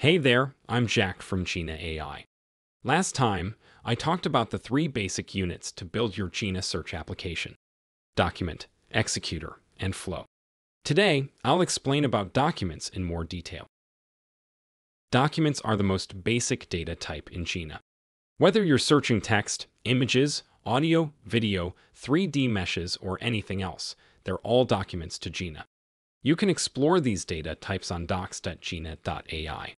Hey there, I'm Jack from Gina AI. Last time, I talked about the three basic units to build your Gina search application. Document, Executor, and Flow. Today, I'll explain about documents in more detail. Documents are the most basic data type in Gina. Whether you're searching text, images, audio, video, 3D meshes, or anything else, they're all documents to Gina. You can explore these data types on docs.gina.ai.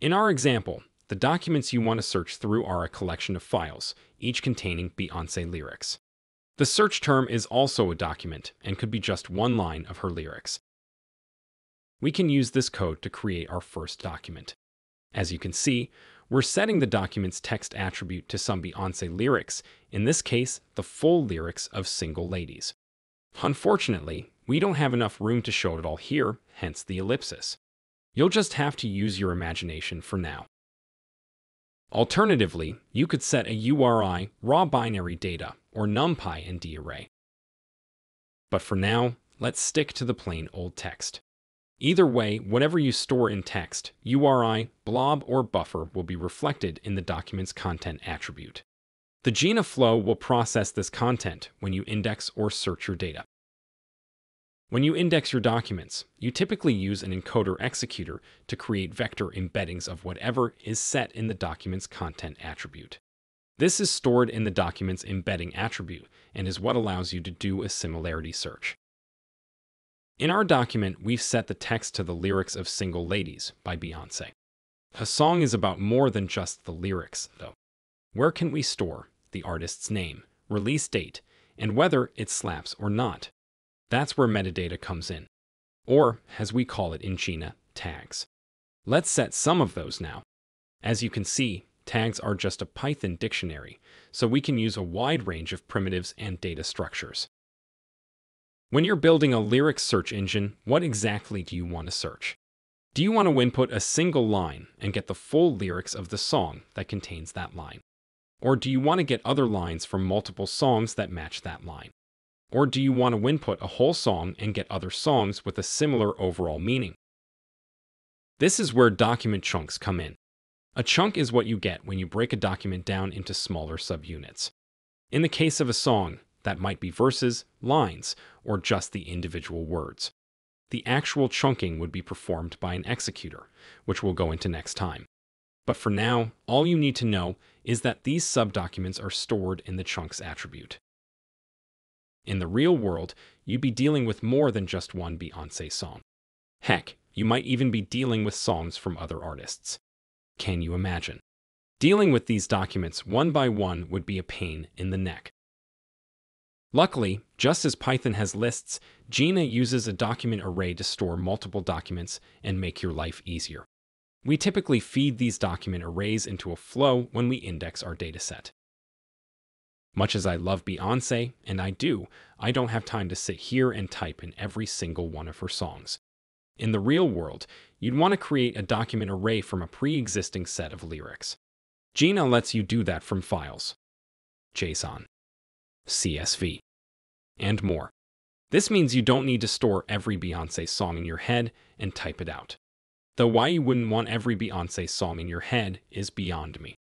In our example, the documents you want to search through are a collection of files, each containing Beyoncé lyrics. The search term is also a document and could be just one line of her lyrics. We can use this code to create our first document. As you can see, we're setting the document's text attribute to some Beyoncé lyrics, in this case, the full lyrics of Single Ladies. Unfortunately, we don't have enough room to show it all here, hence the ellipsis. You'll just have to use your imagination for now. Alternatively, you could set a URI, raw binary data, or NumPy ndarray. DArray. But for now, let's stick to the plain old text. Either way, whatever you store in text, URI, blob, or buffer will be reflected in the document's content attribute. The Gina flow will process this content when you index or search your data. When you index your documents, you typically use an encoder executor to create vector embeddings of whatever is set in the document's content attribute. This is stored in the document's embedding attribute and is what allows you to do a similarity search. In our document, we've set the text to the lyrics of Single Ladies by Beyonce. A song is about more than just the lyrics, though. Where can we store the artist's name, release date, and whether it slaps or not? That's where metadata comes in, or as we call it in China, tags. Let's set some of those now. As you can see, tags are just a Python dictionary, so we can use a wide range of primitives and data structures. When you're building a lyric search engine, what exactly do you want to search? Do you want to input a single line and get the full lyrics of the song that contains that line? Or do you want to get other lines from multiple songs that match that line? Or do you want to input a whole song and get other songs with a similar overall meaning? This is where document chunks come in. A chunk is what you get when you break a document down into smaller subunits. In the case of a song, that might be verses, lines, or just the individual words. The actual chunking would be performed by an executor, which we'll go into next time. But for now, all you need to know is that these subdocuments are stored in the chunks attribute. In the real world, you'd be dealing with more than just one Beyonce song. Heck, you might even be dealing with songs from other artists. Can you imagine? Dealing with these documents one by one would be a pain in the neck. Luckily, just as Python has lists, Gina uses a document array to store multiple documents and make your life easier. We typically feed these document arrays into a flow when we index our dataset. Much as I love Beyonce, and I do, I don't have time to sit here and type in every single one of her songs. In the real world, you'd want to create a document array from a pre-existing set of lyrics. Gina lets you do that from files, JSON, CSV, and more. This means you don't need to store every Beyonce song in your head and type it out. Though why you wouldn't want every Beyonce song in your head is beyond me.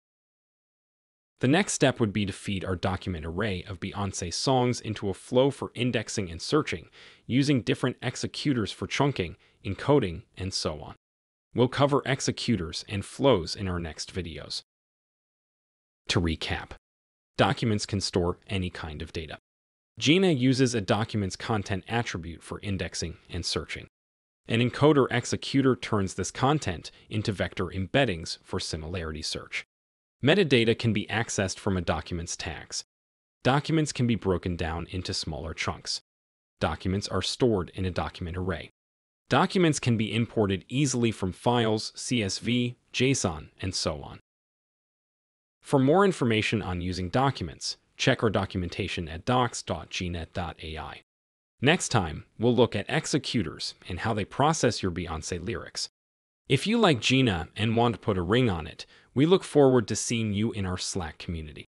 The next step would be to feed our document array of Beyonce songs into a flow for indexing and searching, using different executors for chunking, encoding, and so on. We'll cover executors and flows in our next videos. To recap, documents can store any kind of data. Gina uses a document's content attribute for indexing and searching. An encoder executor turns this content into vector embeddings for similarity search. Metadata can be accessed from a documents tags. Documents can be broken down into smaller chunks. Documents are stored in a document array. Documents can be imported easily from files, CSV, JSON, and so on. For more information on using documents, check our documentation at docs.gnet.ai. Next time, we'll look at executors and how they process your Beyonce lyrics. If you like Gina and want to put a ring on it, we look forward to seeing you in our Slack community.